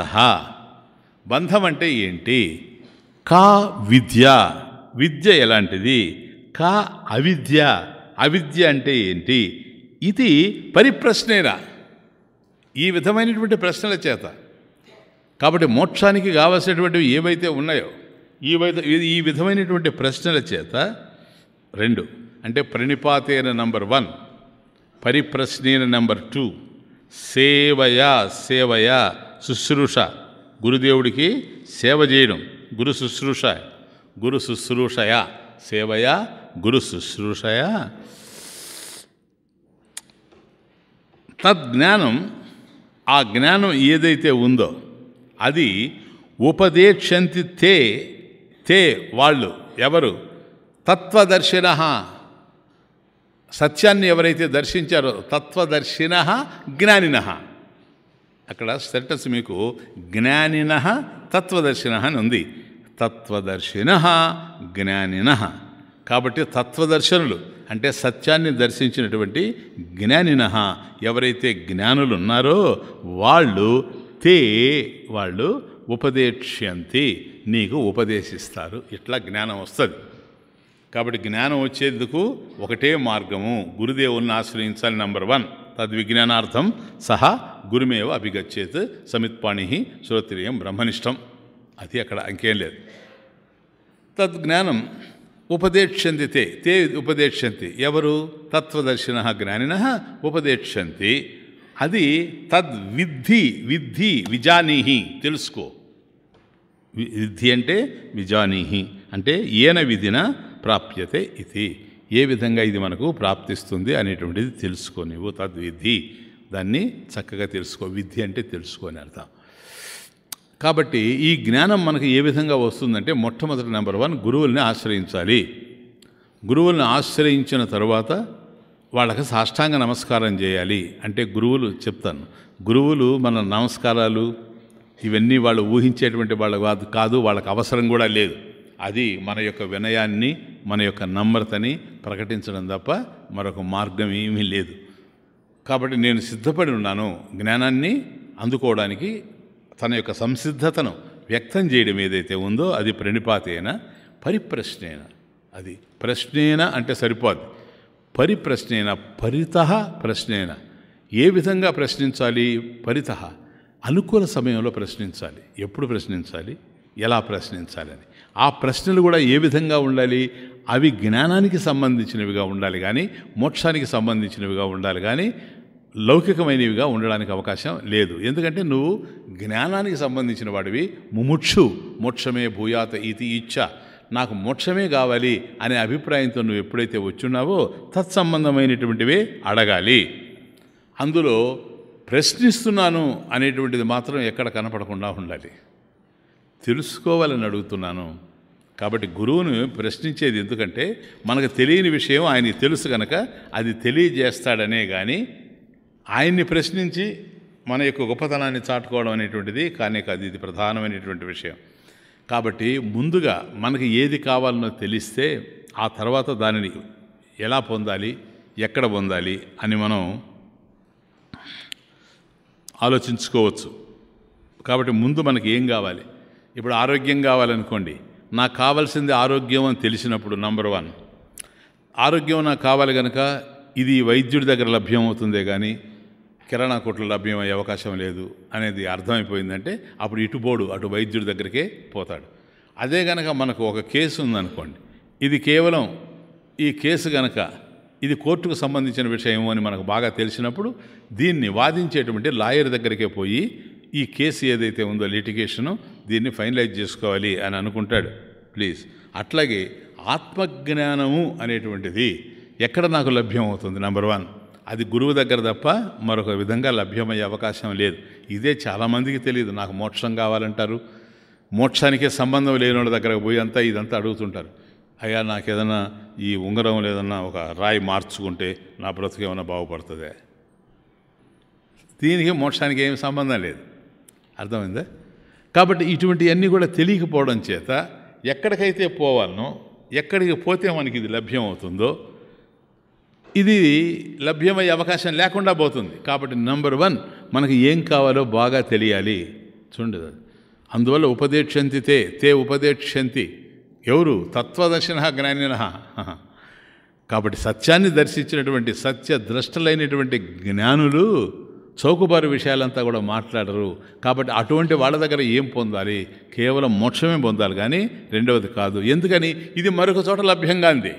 బంధస్త బంధం అంటే ఏంటి కా విద్య విద్య ఎలాంటిది కా అవిద్య అవిద్య అంటే ఏంటి ఇది పరిప్రశ్నేనా ఈ విధమైనటువంటి ప్రశ్నల చేత కాబట్టి మోక్షానికి కావాల్సినటువంటివి ఏవైతే ఉన్నాయో ఈ ఈ విధమైనటువంటి ప్రశ్నల చేత రెండు అంటే ప్రణిపాతైన నంబర్ వన్ పరిప్రశ్నేన నంబర్ టూ సేవయా సేవయా శుశ్రూష గురుదేవుడికి సేవ చేయడం గురు శుశ్రూష గురు శుశ్రూషయ సేవయ గురు శుశ్రూషయ తద్జ్ఞానం ఆ జ్ఞానం ఏదైతే ఉందో అది ఉపదేక్షంతి తే తే వాళ్ళు ఎవరు తత్వదర్శిన సత్యాన్ని ఎవరైతే దర్శించారో తత్వదర్శిన జ్ఞానిన అక్కడ స్టేటస్ మీకు జ్ఞానిన తత్వదర్శిన అని ఉంది తత్వదర్శిన జ్ఞానిన కాబట్టి తత్వదర్శనులు అంటే సత్యాన్ని దర్శించినటువంటి జ్ఞానిన ఎవరైతే జ్ఞానులు ఉన్నారో వాళ్ళు తే వాళ్ళు ఉపదేక్ష్యంతి నీకు ఉపదేశిస్తారు ఇట్లా జ్ఞానం వస్తుంది కాబట్టి జ్ఞానం వచ్చేందుకు ఒకటే మార్గము గురుదేవుని ఆశ్రయించాలి నంబర్ వన్ తద్విజ్ఞానార్థం సహా గురుమేవ అభిగచ్చేత్ సమిత్పాణి శ్రోత్రియం బ్రహ్మనిష్టం అది అక్కడ ఇంకేం లేదు తద్జ్ఞానం ఉపదేశంతి తే తే ఉపదేశంతి ఎవరు తత్వదర్శిన జ్ఞానిన ఉపదేశంతి అది తద్విద్ధి విద్ధి విజానీహి తెలుసుకో విద్ధి అంటే విజానీహి అంటే ఏన విధిన ప్రాప్యతే ఇది ఏ విధంగా ఇది మనకు ప్రాప్తిస్తుంది అనేటువంటిది తెలుసుకొని తద్విధి దాన్ని చక్కగా తెలుసుకో విధి అంటే తెలుసుకొని అర్థం కాబట్టి ఈ జ్ఞానం మనకు ఏ విధంగా వస్తుందంటే మొట్టమొదటి నెంబర్ వన్ గురువుల్ని ఆశ్రయించాలి గురువులను ఆశ్రయించిన తర్వాత వాళ్ళకి సాష్టాంగ నమస్కారం చేయాలి అంటే గురువులు చెప్తాను గురువులు మన నమస్కారాలు ఇవన్నీ వాళ్ళు ఊహించేటువంటి వాళ్ళు కాదు కాదు వాళ్ళకి అవసరం కూడా లేదు అది మన యొక్క వినయాన్ని మన యొక్క నమ్రతని ప్రకటించడం తప్ప మరొక మార్గం ఏమీ లేదు కాబట్టి నేను సిద్ధపడి ఉన్నాను జ్ఞానాన్ని అందుకోవడానికి తన యొక్క సంసిద్ధతను వ్యక్తం చేయడం ఏదైతే ఉందో అది ప్రణిపాతేన పరిప్రశ్నేన అది ప్రశ్నేన అంటే సరిపోదు పరిప్రశ్నేన పరిత ప్రశ్నేన ఏ విధంగా ప్రశ్నించాలి పరిత అనుకూల సమయంలో ప్రశ్నించాలి ఎప్పుడు ప్రశ్నించాలి ఎలా ప్రశ్నించాలని ఆ ప్రశ్నలు కూడా ఏ విధంగా ఉండాలి అవి జ్ఞానానికి సంబంధించినవిగా ఉండాలి కానీ మోక్షానికి సంబంధించినవిగా ఉండాలి కానీ లౌకికమైనవిగా ఉండడానికి అవకాశం లేదు ఎందుకంటే నువ్వు జ్ఞానానికి సంబంధించిన వాడివి ముముక్షు మోక్షమే భూయాత ఇతి ఇచ్చ నాకు మోక్షమే కావాలి అనే అభిప్రాయంతో నువ్వు ఎప్పుడైతే వచ్చున్నావో తత్సంబంధమైనటువంటివే అడగాలి అందులో ప్రశ్నిస్తున్నాను అనేటువంటిది మాత్రం ఎక్కడ కనపడకుండా ఉండాలి తెలుసుకోవాలని అడుగుతున్నాను కాబట్టి గురువును ప్రశ్నించేది ఎందుకంటే మనకు తెలియని విషయం ఆయనకి తెలుసు కనుక అది తెలియజేస్తాడనే కానీ ఆయన్ని ప్రశ్నించి మన యొక్క గొప్పతనాన్ని చాటుకోవడం అనేటువంటిది కానీ కాదు ఇది ప్రధానమైనటువంటి విషయం కాబట్టి ముందుగా మనకి ఏది కావాలనో తెలిస్తే ఆ తర్వాత దానిని ఎలా పొందాలి ఎక్కడ పొందాలి అని మనం ఆలోచించుకోవచ్చు కాబట్టి ముందు మనకి ఏం కావాలి ఇప్పుడు ఆరోగ్యం కావాలనుకోండి నాకు కావాల్సింది ఆరోగ్యం అని తెలిసినప్పుడు నంబర్ వన్ ఆరోగ్యం నాకు కావాలి కనుక ఇది వైద్యుడి దగ్గర లభ్యం అవుతుందే కానీ కిరాణా కొట్లు లభ్యమయ్యే అవకాశం లేదు అనేది అర్థమైపోయిందంటే అప్పుడు ఇటు బోడు అటు వైద్యుడి దగ్గరికే పోతాడు అదే గనక మనకు ఒక కేసు ఉందనుకోండి ఇది కేవలం ఈ కేసు గనక ఇది కోర్టుకు సంబంధించిన విషయము అని మనకు బాగా తెలిసినప్పుడు దీన్ని వాదించేటువంటి లాయర్ దగ్గరికే పోయి ఈ కేసు ఏదైతే ఉందో లిటిగేషను దీన్ని ఫైనలైజ్ చేసుకోవాలి అని అనుకుంటాడు ప్లీజ్ అట్లాగే ఆత్మజ్ఞానము అనేటువంటిది ఎక్కడ నాకు లభ్యం అవుతుంది నెంబర్ వన్ అది గురువు దగ్గర తప్ప మరొక విధంగా లభ్యమయ్యే అవకాశం లేదు ఇదే చాలామందికి తెలియదు నాకు మోక్షం కావాలంటారు మోక్షానికే సంబంధం లేని వాళ్ళ దగ్గరకు పోయి అంతా ఇదంతా అడుగుతుంటారు అయ్యా నాకేదన్నా ఈ ఉంగరం లేదన్నా ఒక రాయి మార్చుకుంటే నా బ్రతుకు ఏమైనా బాగుపడుతుంది దీనికి మోక్షానికి ఏమి సంబంధం లేదు అర్థమైందా కాబట్టి ఇటువంటివన్నీ కూడా తెలియకపోవడం చేత ఎక్కడికైతే పోవాలనో ఎక్కడికి పోతే మనకి ఇది లభ్యం అవుతుందో ఇది లభ్యమయ్యే అవకాశం లేకుండా పోతుంది కాబట్టి నంబర్ వన్ మనకి ఏం కావాలో బాగా తెలియాలి చూడదు అందువల్ల ఉపదేక్షంతి తే తే ఉపదేక్షంతి ఎవరు తత్వదర్శన జ్ఞానిన కాబట్టి సత్యాన్ని దర్శించినటువంటి సత్య ద్రష్టలైనటువంటి జ్ఞానులు చౌకబారు విషయాలంతా కూడా మాట్లాడరు కాబట్టి అటువంటి వాళ్ళ దగ్గర ఏం పొందాలి కేవలం మోక్షమే పొందాలి కానీ రెండవది కాదు ఎందుకని ఇది మరొక చోట లభ్యంగా ఉంది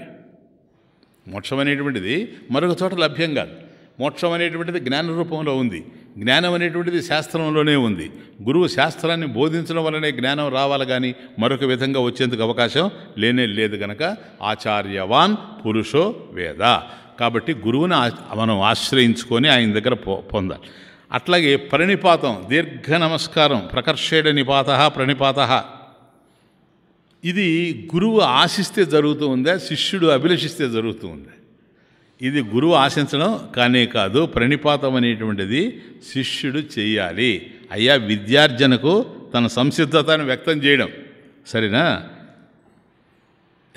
మోక్షం అనేటువంటిది మరొక చోట లభ్యం కాదు మోక్షం అనేటువంటిది జ్ఞాన రూపంలో ఉంది జ్ఞానం అనేటువంటిది శాస్త్రంలోనే ఉంది గురువు శాస్త్రాన్ని బోధించడం వలనే జ్ఞానం రావాలి కానీ మరొక విధంగా వచ్చేందుకు అవకాశం లేనే లేదు గనక ఆచార్యవాన్ పురుషో వేద కాబట్టి గురువుని మనం ఆశ్రయించుకొని ఆయన దగ్గర పొందాలి అట్లాగే ప్రణిపాతం దీర్ఘ నమస్కారం ప్రకర్షేడ నిపాత ప్రణిపాత ఇది గురువు ఆశిస్తే జరుగుతూ ఉందా శిష్యుడు అభిలషిస్తే జరుగుతూ ఉందా ఇది గురువు ఆశించడం కానే కాదు ప్రణిపాతం అనేటువంటిది శిష్యుడు చేయాలి అయ్యా విద్యార్జనకు తన సంసిద్ధతను వ్యక్తం చేయడం సరేనా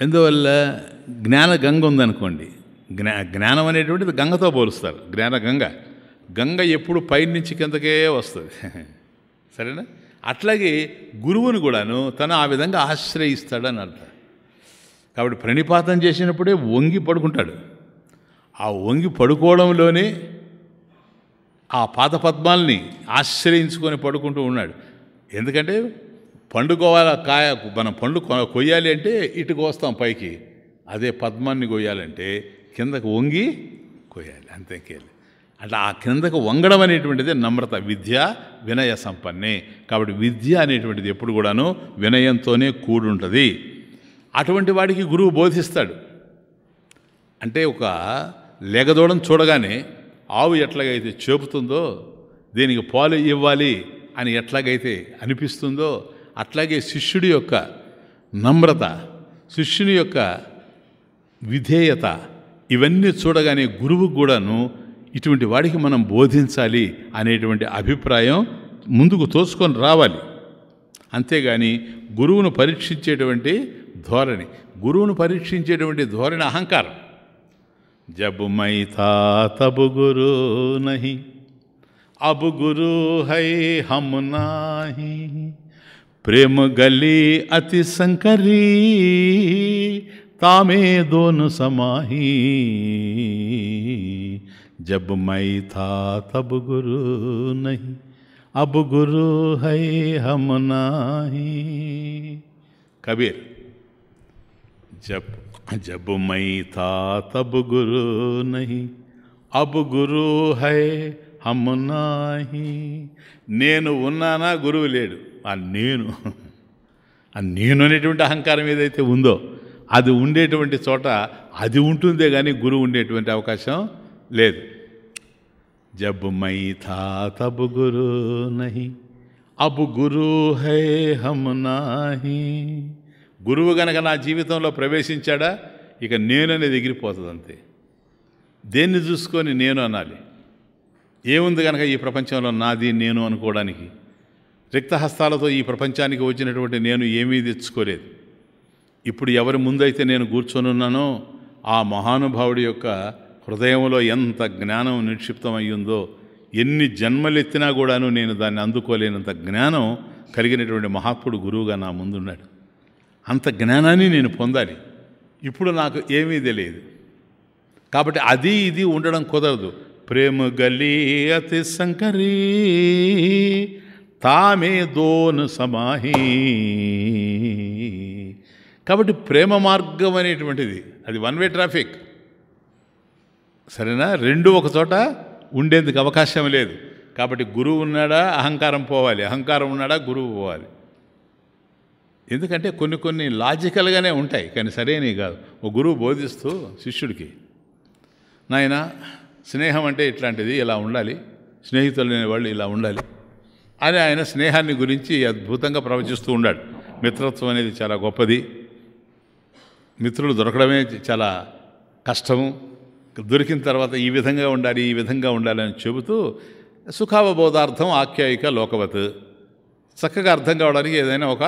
ఎందువల్ల జ్ఞాన గంగ ఉందనుకోండి జ్ఞా జ్ఞానం అనేటువంటిది గంగతో పోలుస్తారు జ్ఞాన గంగ గంగ ఎప్పుడు పైనుంచి కిందకే వస్తుంది సరేనా అట్లాగే గురువుని కూడాను తను ఆ విధంగా ఆశ్రయిస్తాడని అర్థం కాబట్టి ప్రణిపాతం చేసినప్పుడే వంగి పడుకుంటాడు ఆ వంగి పడుకోవడంలోనే ఆ పాత పద్మాల్ని ఆశ్రయించుకొని పడుకుంటూ ఉన్నాడు ఎందుకంటే పండుకోవాల కాయ మనం పండు కొయ్యాలి అంటే ఇటుకు వస్తాం పైకి అదే పద్మాన్ని కొయ్యాలంటే కిందకు వంగి కోయాలి అంతేకేళి అట్లా ఆ కిందకు వంగడం అనేటువంటిది నమ్రత విద్య వినయ సంపన్నే కాబట్టి విద్య అనేటువంటిది ఎప్పుడు కూడాను వినయంతోనే కూడుంటుంది అటువంటి వాడికి గురువు బోధిస్తాడు అంటే ఒక లెగదోడం చూడగానే ఆవు ఎట్లాగైతే చేపుతుందో దీనికి పాలు ఇవ్వాలి అని ఎట్లాగైతే అనిపిస్తుందో అట్లాగే శిష్యుడి యొక్క నమ్రత శిష్యుని యొక్క విధేయత ఇవన్నీ చూడగానే గురువు కూడాను ఇటువంటి వాడికి మనం బోధించాలి అనేటువంటి అభిప్రాయం ముందుకు తోసుకొని రావాలి అంతేగాని గురువును పరీక్షించేటువంటి ధోరణి గురువును పరీక్షించేటువంటి ధోరణి అహంకారం జబు మై తాతబు గురు నహి అబు గురు హై హమ్ నాహి ప్రేమ గలి అతి సంకరీ कामे दोन समाही जब मैं था तब गुरु नहीं अब गुरु है हम नाही कबीर जब जब मैं था तब गुरु नहीं अब गुरु है हम नाही नैन उन्ना గురువు లేడు ఆ నేను ఆ నేను అది ఉండేటువంటి చోట అది ఉంటుందే కానీ గురువు ఉండేటువంటి అవకాశం లేదు జబ్ మై థా తబ్ గురు నహి అబ్ గురు హై హమ్ నాహి గురువు గనక నా జీవితంలో ప్రవేశించాడా ఇక నేను అనేది ఎగిరిపోతుంది అంతే దేన్ని చూసుకొని నేను అనాలి ఏముంది కనుక ఈ ప్రపంచంలో నాది నేను అనుకోవడానికి రిక్తహస్తాలతో ఈ ప్రపంచానికి వచ్చినటువంటి నేను ఏమీ తెచ్చుకోలేదు ఇప్పుడు ఎవరి ముందైతే నేను కూర్చొనున్నానో ఆ మహానుభావుడి యొక్క హృదయంలో ఎంత జ్ఞానం నిక్షిప్తమయ్యిందో ఎన్ని జన్మలెత్తినా కూడాను నేను దాన్ని అందుకోలేనంత జ్ఞానం కలిగినటువంటి మహాత్ముడు గురువుగా నా ముందున్నాడు అంత జ్ఞానాన్ని నేను పొందాలి ఇప్పుడు నాకు ఏమీ తెలియదు కాబట్టి అది ఇది ఉండడం కుదరదు ప్రేమ గలీ అతి సంకరీ తామే దోను సమాహీ కాబట్టి ప్రేమ మార్గం అనేటువంటిది అది వన్ వే ట్రాఫిక్ సరేనా రెండు ఒక చోట ఉండేందుకు అవకాశం లేదు కాబట్టి గురువు ఉన్నాడా అహంకారం పోవాలి అహంకారం ఉన్నాడా గురువు పోవాలి ఎందుకంటే కొన్ని కొన్ని లాజికల్గానే ఉంటాయి కానీ సరైనవి కాదు ఓ గురువు బోధిస్తూ శిష్యుడికి నాయన స్నేహం అంటే ఇట్లాంటిది ఇలా ఉండాలి స్నేహితులైన వాళ్ళు ఇలా ఉండాలి అని ఆయన స్నేహాన్ని గురించి అద్భుతంగా ప్రవచిస్తూ ఉన్నాడు మిత్రత్వం అనేది చాలా గొప్పది మిత్రులు దొరకడమే చాలా కష్టము దొరికిన తర్వాత ఈ విధంగా ఉండాలి ఈ విధంగా ఉండాలని చెబుతూ సుఖావబోధార్థం ఆఖ్యాయిక లోకవత్ చక్కగా అర్థం కావడానికి ఏదైనా ఒక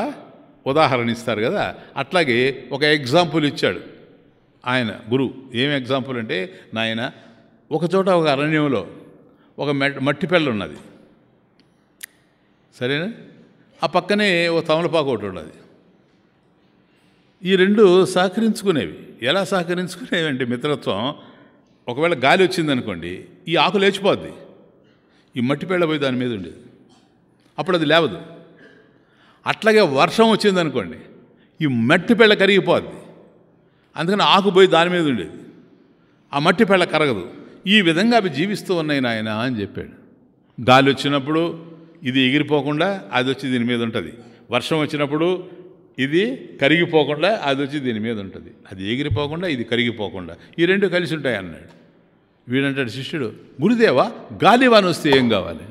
ఉదాహరణ ఇస్తారు కదా అట్లాగే ఒక ఎగ్జాంపుల్ ఇచ్చాడు ఆయన గురువు ఏం ఎగ్జాంపుల్ అంటే నాయన ఒకచోట ఒక అరణ్యంలో ఒక మట్టి పెళ్ళ ఉన్నది సరేనా ఆ పక్కనే ఓ తమలపాకు ఒకటి ఉన్నది ఈ రెండు సహకరించుకునేవి ఎలా సహకరించుకునేవి అంటే మిత్రత్వం ఒకవేళ గాలి వచ్చిందనుకోండి ఈ ఆకు లేచిపోద్ది ఈ మట్టి పేళ్ళ పోయి దాని మీద ఉండేది అప్పుడు అది లేవదు అట్లాగే వర్షం వచ్చిందనుకోండి ఈ మట్టి పెళ్ళ కరిగిపోద్ది అందుకని ఆకు పోయి దాని మీద ఉండేది ఆ మట్టి పెళ్ళ కరగదు ఈ విధంగా అవి జీవిస్తూ ఉన్నాయి నాయన అని చెప్పాడు గాలి వచ్చినప్పుడు ఇది ఎగిరిపోకుండా అది వచ్చి దీని మీద ఉంటుంది వర్షం వచ్చినప్పుడు ఇది కరిగిపోకుండా అది వచ్చి దీని మీద ఉంటుంది అది ఎగిరిపోకుండా ఇది కరిగిపోకుండా ఈ రెండు కలిసి ఉంటాయి అన్నాడు వీడంటాడు శిష్యుడు గురుదేవా గాలివాన్ వస్తే ఏం కావాలి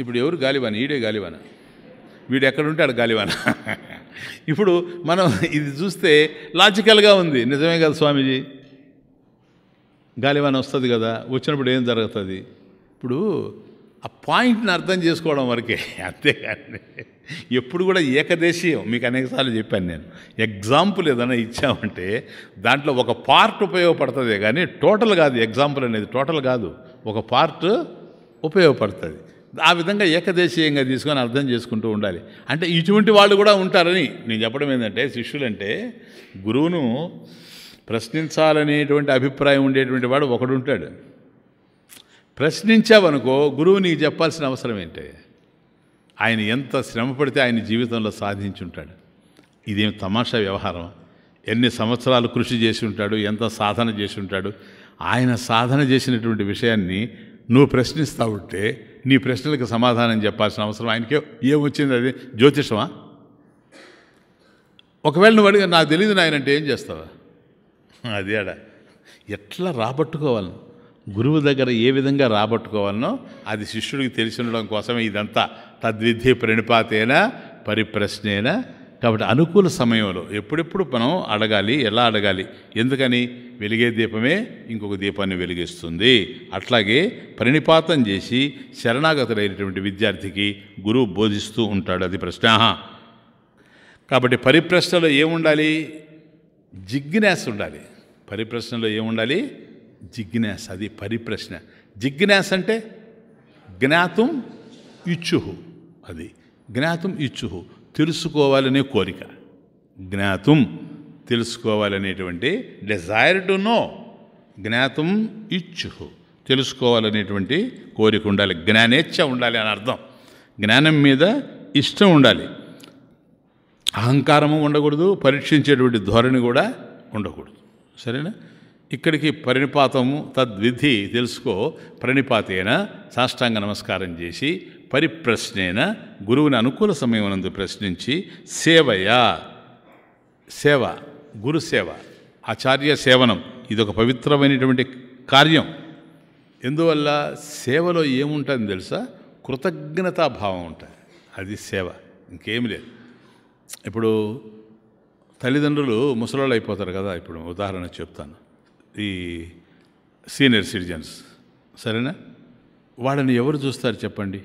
ఇప్పుడు ఎవరు గాలివాన్ ఈడే గాలివాన వీడు ఎక్కడుంటే ఆడ గాలివాన ఇప్పుడు మనం ఇది చూస్తే లాజికల్గా ఉంది నిజమే కదా స్వామీజీ గాలివాన వస్తుంది కదా వచ్చినప్పుడు ఏం జరుగుతుంది ఇప్పుడు ఆ పాయింట్ని అర్థం చేసుకోవడం వరకే అంతేకాని ఎప్పుడు కూడా ఏకదేశీయం మీకు అనేకసార్లు చెప్పాను నేను ఎగ్జాంపుల్ ఏదైనా ఇచ్చామంటే దాంట్లో ఒక పార్ట్ ఉపయోగపడుతుంది కానీ టోటల్ కాదు ఎగ్జాంపుల్ అనేది టోటల్ కాదు ఒక పార్ట్ ఉపయోగపడుతుంది ఆ విధంగా ఏకదేశీయంగా తీసుకొని అర్థం చేసుకుంటూ ఉండాలి అంటే ఇటువంటి వాళ్ళు కూడా ఉంటారని నేను చెప్పడం ఏంటంటే శిష్యులంటే గురువును ప్రశ్నించాలనేటువంటి అభిప్రాయం ఉండేటువంటి వాడు ఒకడుంటాడు ప్రశ్నించావనుకో గురువు నీకు చెప్పాల్సిన అవసరం ఏంటి ఆయన ఎంత శ్రమ పడితే ఆయన జీవితంలో సాధించి ఉంటాడు ఇదేం తమాషా వ్యవహారం ఎన్ని సంవత్సరాలు కృషి చేసి ఉంటాడు ఎంత సాధన చేసి ఉంటాడు ఆయన సాధన చేసినటువంటి విషయాన్ని నువ్వు ప్రశ్నిస్తూ ఉంటే నీ ప్రశ్నలకు సమాధానం చెప్పాల్సిన అవసరం ఆయనకే ఏమొచ్చింది అది జ్యోతిషమా ఒకవేళ నువ్వు అడిగా నాకు తెలియదు నాయనంటే ఏం చేస్తావా అదేడా ఎట్లా రాబట్టుకోవాలి గురువు దగ్గర ఏ విధంగా రాబట్టుకోవాలనో అది శిష్యుడికి తెలిసి ఉండడం కోసమే ఇదంతా తద్విధి ప్రణిపాతేన పరిప్రశ్నేనా కాబట్టి అనుకూల సమయంలో ఎప్పుడెప్పుడు మనం అడగాలి ఎలా అడగాలి ఎందుకని వెలిగే దీపమే ఇంకొక దీపాన్ని వెలిగిస్తుంది అట్లాగే పరిణిపాతం చేసి శరణాగతులైనటువంటి విద్యార్థికి గురువు బోధిస్తూ ఉంటాడు అది ప్రశ్న కాబట్టి పరిప్రశ్నలో ఏముండాలి జిజ్ఞాస ఉండాలి పరిప్రశ్నలో ఏముండాలి జిజ్ఞాస అది పరిప్రశ్న జిజ్ఞాస అంటే జ్ఞాతం ఇచ్చుహు అది జ్ఞాతం ఇచ్చుహు తెలుసుకోవాలనే కోరిక జ్ఞాతం తెలుసుకోవాలనేటువంటి డిజైర్ టు నో జ్ఞాతం ఇచ్చుహు తెలుసుకోవాలనేటువంటి కోరిక ఉండాలి జ్ఞానేచ్ఛ ఉండాలి అని అర్థం జ్ఞానం మీద ఇష్టం ఉండాలి అహంకారము ఉండకూడదు పరీక్షించేటువంటి ధోరణి కూడా ఉండకూడదు సరేనా ఇక్కడికి పరిణిపాతము తద్విధి తెలుసుకో పరిణిపాతేన సాష్టాంగ నమస్కారం చేసి పరిప్రశ్నేన గురువుని అనుకూల సమయమునందు ప్రశ్నించి సేవయా సేవ గురు సేవ ఆచార్య సేవనం ఇదొక పవిత్రమైనటువంటి కార్యం ఎందువల్ల సేవలో ఏముంటుంది తెలుసా కృతజ్ఞతాభావం ఉంటుంది అది సేవ ఇంకేం లేదు ఇప్పుడు తల్లిదండ్రులు ముసలాళ్ళు అయిపోతారు కదా ఇప్పుడు ఉదాహరణ చెప్తాను ఈ సీనియర్ సిటిజన్స్ సరేనా వాళ్ళని ఎవరు చూస్తారు చెప్పండి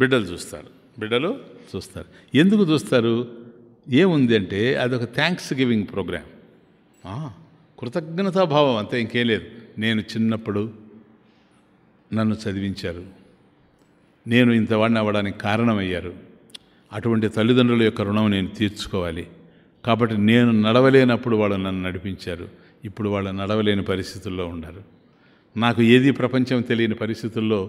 బిడ్డలు చూస్తారు బిడ్డలు చూస్తారు ఎందుకు చూస్తారు ఏముంది అంటే అదొక థ్యాంక్స్ గివింగ్ ప్రోగ్రామ్ కృతజ్ఞతాభావం అంతే ఇంకేం లేదు నేను చిన్నప్పుడు నన్ను చదివించారు నేను ఇంతవాడిని అవ్వడానికి కారణమయ్యారు అటువంటి తల్లిదండ్రుల యొక్క రుణం నేను తీర్చుకోవాలి కాబట్టి నేను నడవలేనప్పుడు వాళ్ళు నన్ను నడిపించారు ఇప్పుడు వాళ్ళు నడవలేని పరిస్థితుల్లో ఉండరు నాకు ఏది ప్రపంచం తెలియని పరిస్థితుల్లో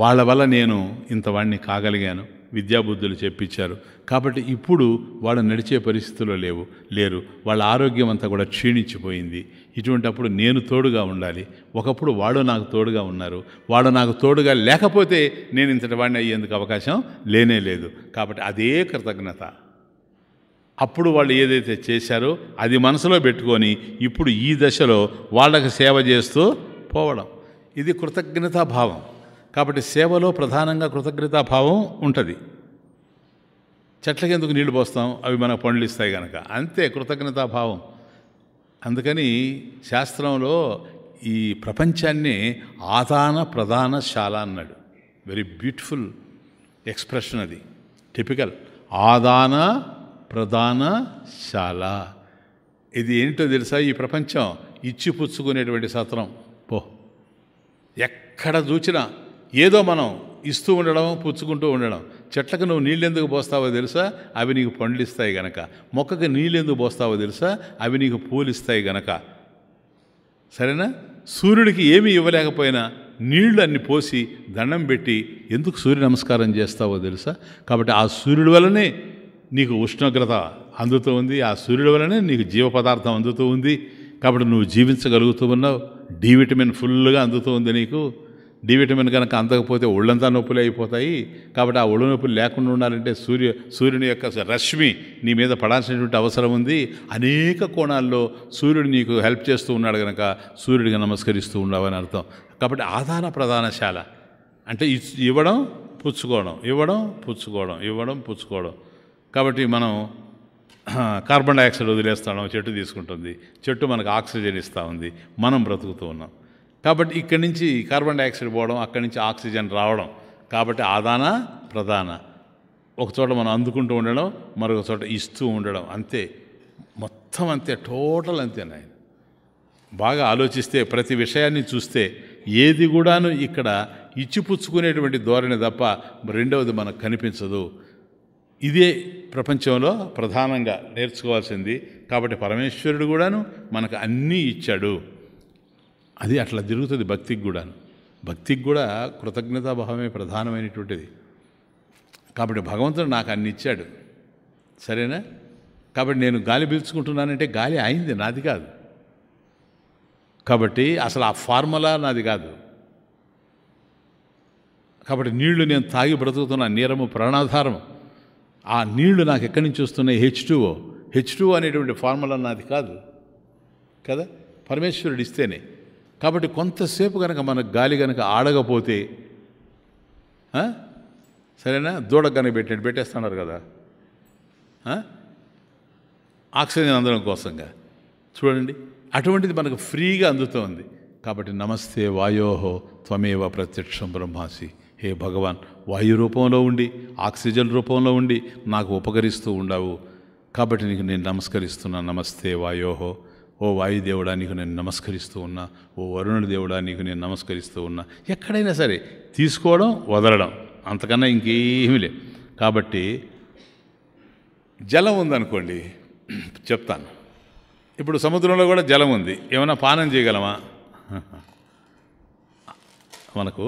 వాళ్ళ వల్ల నేను ఇంత వాడిని కాగలిగాను విద్యాబుద్ధులు చెప్పించారు కాబట్టి ఇప్పుడు వాళ్ళు నడిచే పరిస్థితుల్లో లేవు లేరు వాళ్ళ ఆరోగ్యం అంతా కూడా క్షీణించిపోయింది ఇటువంటప్పుడు నేను తోడుగా ఉండాలి ఒకప్పుడు వాళ్ళు నాకు తోడుగా ఉన్నారు వాళ్ళు నాకు తోడుగా లేకపోతే నేను ఇంతటి వాడిని అయ్యేందుకు అవకాశం లేనే లేదు కాబట్టి అదే కృతజ్ఞత అప్పుడు వాళ్ళు ఏదైతే చేశారో అది మనసులో పెట్టుకొని ఇప్పుడు ఈ దశలో వాళ్ళకి సేవ చేస్తూ పోవడం ఇది కృతజ్ఞతాభావం కాబట్టి సేవలో ప్రధానంగా కృతజ్ఞతాభావం ఉంటుంది చెట్లకి ఎందుకు నీళ్లు పోస్తాం అవి మనకు పండ్లు ఇస్తాయి కనుక అంతే కృతజ్ఞతాభావం అందుకని శాస్త్రంలో ఈ ప్రపంచాన్ని ఆదాన ప్రధాన శాల అన్నాడు వెరీ బ్యూటిఫుల్ ఎక్స్ప్రెషన్ అది టిపికల్ ఆదాన ప్రధాన శాల ఇది ఏంటో తెలుసా ఈ ప్రపంచం ఇచ్చి పుచ్చుకునేటువంటి సత్రం పో ఎక్కడ చూచినా ఏదో మనం ఇస్తూ ఉండడం పుచ్చుకుంటూ ఉండడం చెట్లకు నువ్వు నీళ్ళెందుకు పోస్తావో తెలుసా అవి నీకు పండ్లు ఇస్తాయి గనక మొక్కకు నీళ్ళెందుకు పోస్తావో తెలుసా అవి నీకు పూలు ఇస్తాయి గనక సరేనా సూర్యుడికి ఏమీ ఇవ్వలేకపోయినా నీళ్లు అన్ని పోసి దండం పెట్టి ఎందుకు సూర్య నమస్కారం చేస్తావో తెలుసా కాబట్టి ఆ సూర్యుడి వల్లనే నీకు ఉష్ణోగ్రత అందుతూ ఉంది ఆ సూర్యుడి వలనే నీకు జీవ పదార్థం అందుతూ ఉంది కాబట్టి నువ్వు జీవించగలుగుతూ ఉన్నావు డి విటమిన్ ఫుల్గా అందుతూ ఉంది నీకు డి విటమిన్ కనుక అందకపోతే ఒళ్ళంతా నొప్పులు అయిపోతాయి కాబట్టి ఆ ఒళ్ళు నొప్పులు లేకుండా ఉండాలంటే సూర్య సూర్యుని యొక్క రశ్మి నీ మీద పడాల్సినటువంటి అవసరం ఉంది అనేక కోణాల్లో సూర్యుడు నీకు హెల్ప్ చేస్తూ ఉన్నాడు కనుక సూర్యుడికి నమస్కరిస్తూ ఉన్నావని అర్థం కాబట్టి ఆధార ప్రధానశాల అంటే ఇవ్వడం పుచ్చుకోవడం ఇవ్వడం పుచ్చుకోవడం ఇవ్వడం పుచ్చుకోవడం కాబట్టి మనం కార్బన్ డైఆక్సైడ్ వదిలేస్తాం చెట్టు తీసుకుంటుంది చెట్టు మనకు ఆక్సిజన్ ఇస్తూ ఉంది మనం బ్రతుకుతూ ఉన్నాం కాబట్టి ఇక్కడి నుంచి కార్బన్ డైఆక్సైడ్ పోవడం అక్కడి నుంచి ఆక్సిజన్ రావడం కాబట్టి ఆదాన ప్రధాన ఒక చోట మనం అందుకుంటూ ఉండడం మరొక చోట ఇస్తూ ఉండడం అంతే మొత్తం అంతే టోటల్ అంతే నాయన బాగా ఆలోచిస్తే ప్రతి విషయాన్ని చూస్తే ఏది కూడాను ఇక్కడ ఇచ్చిపుచ్చుకునేటువంటి ధోరణి తప్ప రెండవది మనకు కనిపించదు ఇదే ప్రపంచంలో ప్రధానంగా నేర్చుకోవాల్సింది కాబట్టి పరమేశ్వరుడు కూడాను మనకు అన్నీ ఇచ్చాడు అది అట్లా జరుగుతుంది భక్తికి కూడాను భక్తికి కూడా కృతజ్ఞతాభావమే ప్రధానమైనటువంటిది కాబట్టి భగవంతుడు నాకు అన్ని ఇచ్చాడు సరేనా కాబట్టి నేను గాలి పీల్చుకుంటున్నానంటే గాలి అయింది నాది కాదు కాబట్టి అసలు ఆ ఫార్ములా నాది కాదు కాబట్టి నీళ్లు నేను తాగి బ్రతుకుతున్నా నీరము ప్రాణాధారము ఆ నీళ్లు నాకు ఎక్కడి నుంచి వస్తున్నాయి హెచ్ టూఓ హెచ్ టూ అనేటువంటి ఫార్ములా నాది కాదు కదా పరమేశ్వరుడు ఇస్తేనే కాబట్టి కొంతసేపు కనుక మన గాలి కనుక ఆడకపోతే సరేనా దూడ కనుక పెట్టినట్టు పెట్టేస్తున్నారు కదా ఆక్సిజన్ అందడం కోసంగా చూడండి అటువంటిది మనకు ఫ్రీగా అందుతోంది కాబట్టి నమస్తే వాయోహో త్వమేవ ప్రత్యక్షం బ్రహ్మాసి హే భగవాన్ వాయు రూపంలో ఉండి ఆక్సిజన్ రూపంలో ఉండి నాకు ఉపకరిస్తూ ఉండవు కాబట్టి నీకు నేను నమస్కరిస్తున్నా నమస్తే వాయోహో ఓ వాయుదేవుడా నీకు నేను నమస్కరిస్తూ ఉన్నా ఓ వరుణుడి దేవుడా నీకు నేను నమస్కరిస్తూ ఉన్నా ఎక్కడైనా సరే తీసుకోవడం వదలడం అంతకన్నా ఇంకేమీ లే కాబట్టి జలం ఉందనుకోండి చెప్తాను ఇప్పుడు సముద్రంలో కూడా జలం ఉంది ఏమైనా పానం చేయగలమా మనకు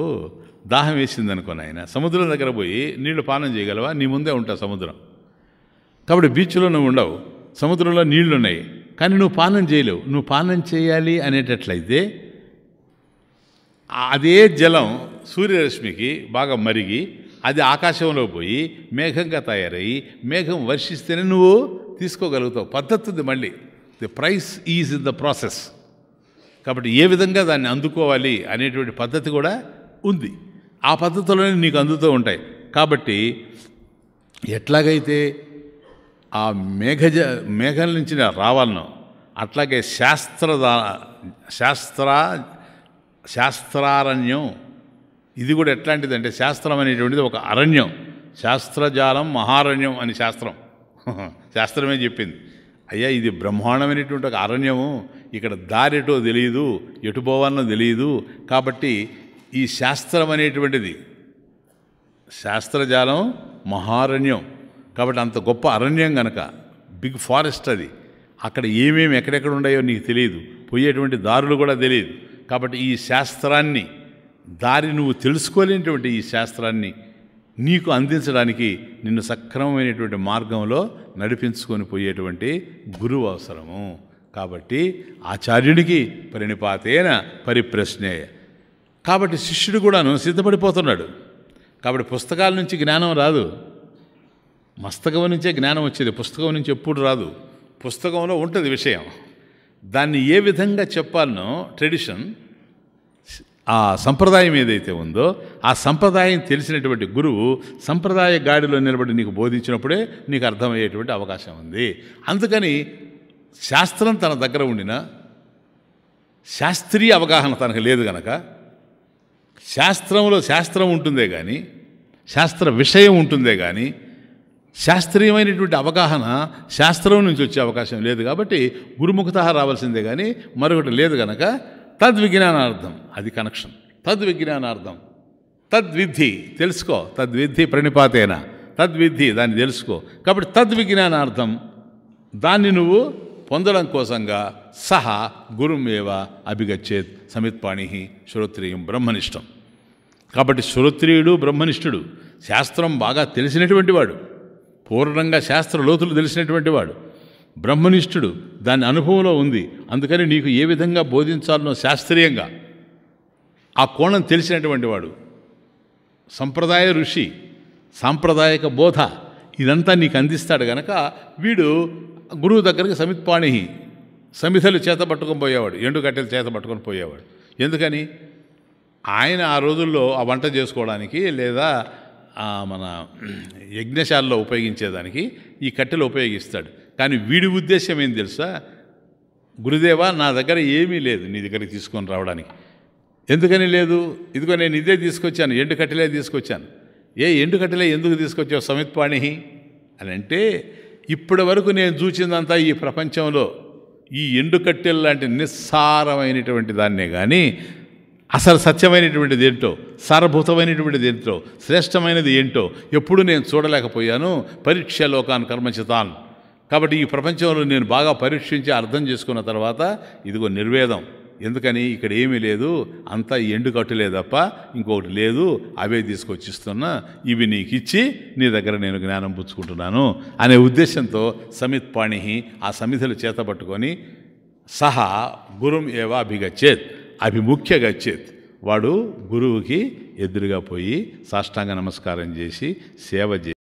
దాహం వేసింది అనుకో ఆయన సముద్రం దగ్గర పోయి నీళ్లు పానం చేయగలవా నీ ముందే ఉంటా సముద్రం కాబట్టి బీచ్లో నువ్వు ఉండవు సముద్రంలో నీళ్లు ఉన్నాయి కానీ నువ్వు పానం చేయలేవు నువ్వు పానం చేయాలి అనేటట్లయితే అదే జలం సూర్యరశ్మికి బాగా మరిగి అది ఆకాశంలో పోయి మేఘంగా తయారయ్యి మేఘం వర్షిస్తేనే నువ్వు తీసుకోగలుగుతావు పద్ధతుంది మళ్ళీ the price is in the process కాబట్టి ఏ విధంగా దాన్ని అందుకోవాలి అనేటువంటి పద్ధతి కూడా ఉంది ఆ పద్ధతులన్నీ నీకు అందుతూ ఉంటాయి కాబట్టి ఎట్లాగైతే ఆ మేఘజ మేఘాల నుంచి రావాలను అట్లాగే శాస్త్ర శాస్త్ర శాస్త్రారణ్యం ఇది కూడా ఎట్లాంటిది అంటే శాస్త్రం అనేటువంటిది ఒక అరణ్యం శాస్త్రజాలం మహారణ్యం అని శాస్త్రం శాస్త్రమే చెప్పింది అయ్యా ఇది బ్రహ్మాండమైనటువంటి ఒక అరణ్యము ఇక్కడ ఎటో తెలియదు ఎటు పోవాలనో తెలియదు కాబట్టి ఈ శాస్త్రం అనేటువంటిది శాస్త్రజాలం మహారణ్యం కాబట్టి అంత గొప్ప అరణ్యం గనక బిగ్ ఫారెస్ట్ అది అక్కడ ఏమేమి ఎక్కడెక్కడ ఉన్నాయో నీకు తెలియదు పోయేటువంటి దారులు కూడా తెలియదు కాబట్టి ఈ శాస్త్రాన్ని దారి నువ్వు తెలుసుకోలేనటువంటి ఈ శాస్త్రాన్ని నీకు అందించడానికి నిన్ను సక్రమమైనటువంటి మార్గంలో నడిపించుకొని పోయేటువంటి గురువు అవసరము కాబట్టి ఆచార్యుడికి పరిణిపాతేన పరిప్రశ్నేయ కాబట్టి శిష్యుడు కూడాను సిద్ధపడిపోతున్నాడు కాబట్టి పుస్తకాల నుంచి జ్ఞానం రాదు మస్తకం నుంచే జ్ఞానం వచ్చేది పుస్తకం నుంచి ఎప్పుడు రాదు పుస్తకంలో ఉంటుంది విషయం దాన్ని ఏ విధంగా చెప్పాలనో ట్రెడిషన్ ఆ సంప్రదాయం ఏదైతే ఉందో ఆ సంప్రదాయం తెలిసినటువంటి గురువు సంప్రదాయ గాడిలో నిలబడి నీకు బోధించినప్పుడే నీకు అర్థమయ్యేటువంటి అవకాశం ఉంది అందుకని శాస్త్రం తన దగ్గర ఉండిన శాస్త్రీయ అవగాహన తనకు లేదు గనక శాస్త్రంలో శాస్త్రం ఉంటుందే కానీ శాస్త్ర విషయం ఉంటుందే కానీ శాస్త్రీయమైనటువంటి అవగాహన శాస్త్రం నుంచి వచ్చే అవకాశం లేదు కాబట్టి గురుముఖత రావాల్సిందే కానీ మరొకటి లేదు కనుక తద్విజ్ఞానార్థం అది కనెక్షన్ తద్విజ్ఞానార్థం తద్విద్ధి తెలుసుకో తద్విద్ధి ప్రణిపాతేన తద్విద్ధి దాన్ని తెలుసుకో కాబట్టి తద్విజ్ఞానార్థం దాన్ని నువ్వు పొందడం కోసంగా సహా గురుమేవ అభిగచ్చేత్ సమిత్పాణి శ్రోత్రియం బ్రహ్మనిష్టం కాబట్టి శ్రోత్రియుడు బ్రహ్మనిష్ఠుడు శాస్త్రం బాగా తెలిసినటువంటి వాడు పూర్ణంగా శాస్త్ర లోతులు తెలిసినటువంటి వాడు బ్రహ్మనిష్ఠుడు దాని అనుభవంలో ఉంది అందుకని నీకు ఏ విధంగా బోధించాలనో శాస్త్రీయంగా ఆ కోణం తెలిసినటువంటి వాడు సంప్రదాయ ఋషి సాంప్రదాయక బోధ ఇదంతా నీకు అందిస్తాడు గనక వీడు గురువు దగ్గరికి సమిత్పాణి సమిధలు చేత పట్టుకొని పోయేవాడు ఎండు కట్టెలు చేత పట్టుకొని పోయేవాడు ఎందుకని ఆయన ఆ రోజుల్లో ఆ వంట చేసుకోవడానికి లేదా మన యజ్ఞశాలలో ఉపయోగించేదానికి ఈ కట్టెలు ఉపయోగిస్తాడు కానీ వీడి ఉద్దేశం ఏం తెలుసా గురుదేవా నా దగ్గర ఏమీ లేదు నీ దగ్గరికి తీసుకొని రావడానికి ఎందుకని లేదు ఇదిగో నేను ఇదే తీసుకొచ్చాను ఎండు కట్టెలే తీసుకొచ్చాను ఏ ఎండు కట్టెలే ఎందుకు తీసుకొచ్చావు సమిత్పాణి అని అంటే ఇప్పటి వరకు నేను చూచిందంతా ఈ ప్రపంచంలో ఈ ఎండుకట్టెలు లాంటి నిస్సారమైనటువంటి దాన్నే కానీ అసలు సత్యమైనటువంటిది ఏంటో సారభూతమైనటువంటిది ఏంటో శ్రేష్టమైనది ఏంటో ఎప్పుడు నేను చూడలేకపోయాను పరీక్ష లోకాన్ని కర్మచితాన్ కాబట్టి ఈ ప్రపంచంలో నేను బాగా పరీక్షించి అర్థం చేసుకున్న తర్వాత ఇదిగో నిర్వేదం ఎందుకని ఇక్కడ ఏమీ లేదు అంతా ఎండు కట్టులే తప్ప ఇంకొకటి లేదు అవే తీసుకొచ్చి ఇస్తున్నా ఇవి నీకు ఇచ్చి నీ దగ్గర నేను జ్ఞానం పుచ్చుకుంటున్నాను అనే ఉద్దేశంతో సమిత్ పాణి ఆ సమిధలు చేతపట్టుకొని సహా గురుం ఏవా అభిగచ్చేత్ అభిముఖ్య గచ్చేత్ వాడు గురువుకి ఎదురుగా పోయి సాష్టాంగ నమస్కారం చేసి సేవ చేసి